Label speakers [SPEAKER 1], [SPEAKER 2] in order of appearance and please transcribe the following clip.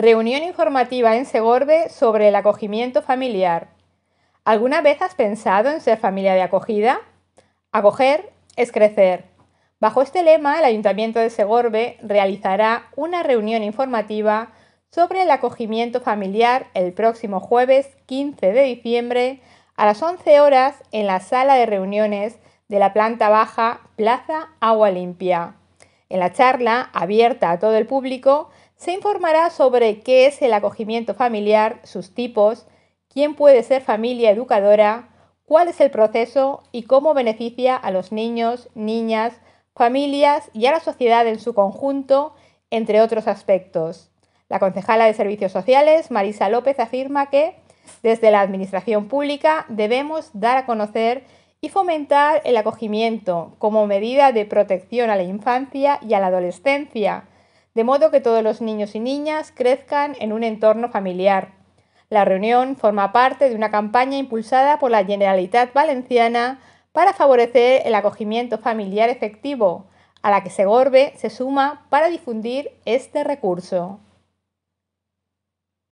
[SPEAKER 1] Reunión informativa en Segorbe sobre el acogimiento familiar. ¿Alguna vez has pensado en ser familia de acogida? Acoger es crecer. Bajo este lema, el Ayuntamiento de Segorbe realizará una reunión informativa sobre el acogimiento familiar el próximo jueves 15 de diciembre a las 11 horas en la sala de reuniones de la planta baja Plaza Agua Limpia. En la charla, abierta a todo el público, se informará sobre qué es el acogimiento familiar, sus tipos, quién puede ser familia educadora, cuál es el proceso y cómo beneficia a los niños, niñas, familias y a la sociedad en su conjunto, entre otros aspectos. La concejala de Servicios Sociales, Marisa López, afirma que desde la Administración Pública debemos dar a conocer y fomentar el acogimiento como medida de protección a la infancia y a la adolescencia de modo que todos los niños y niñas crezcan en un entorno familiar. La reunión forma parte de una campaña impulsada por la Generalitat Valenciana para favorecer el acogimiento familiar efectivo, a la que Segorbe se suma para difundir este recurso.